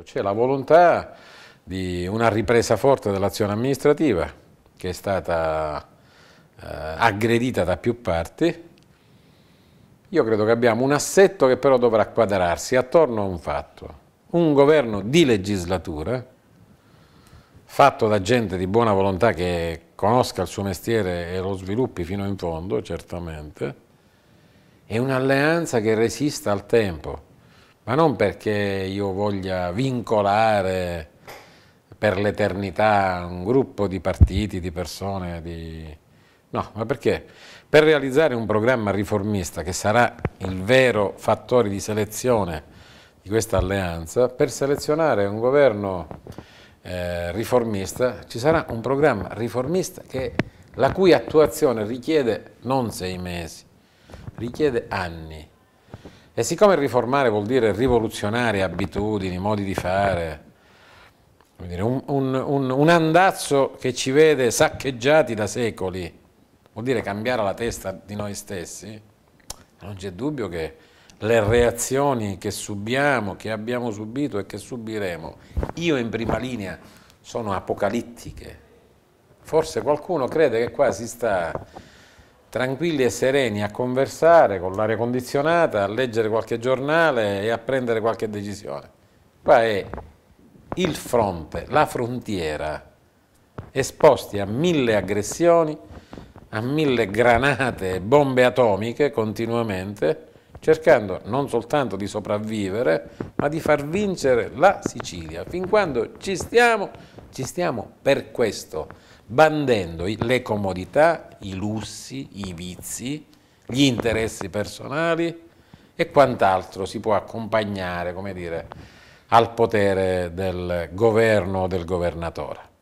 certo, c'è la volontà di una ripresa forte dell'azione amministrativa che è stata eh, aggredita da più parti. Io credo che abbiamo un assetto che però dovrà quadrarsi attorno a un fatto. Un governo di legislatura, fatto da gente di buona volontà che conosca il suo mestiere e lo sviluppi fino in fondo, certamente, è un'alleanza che resista al tempo ma non perché io voglia vincolare per l'eternità un gruppo di partiti, di persone, di... no, ma perché? Per realizzare un programma riformista che sarà il vero fattore di selezione di questa alleanza, per selezionare un governo eh, riformista ci sarà un programma riformista che, la cui attuazione richiede non sei mesi, richiede anni. E siccome riformare vuol dire rivoluzionare abitudini, modi di fare, un, un, un, un andazzo che ci vede saccheggiati da secoli, vuol dire cambiare la testa di noi stessi, non c'è dubbio che le reazioni che subiamo, che abbiamo subito e che subiremo, io in prima linea, sono apocalittiche. Forse qualcuno crede che qua si sta tranquilli e sereni a conversare con l'aria condizionata, a leggere qualche giornale e a prendere qualche decisione. Qua è il fronte, la frontiera, esposti a mille aggressioni, a mille granate e bombe atomiche continuamente, cercando non soltanto di sopravvivere, ma di far vincere la Sicilia. Fin quando ci stiamo, ci stiamo per questo bandendo le comodità, i lussi, i vizi, gli interessi personali e quant'altro si può accompagnare, come dire, al potere del governo o del governatore.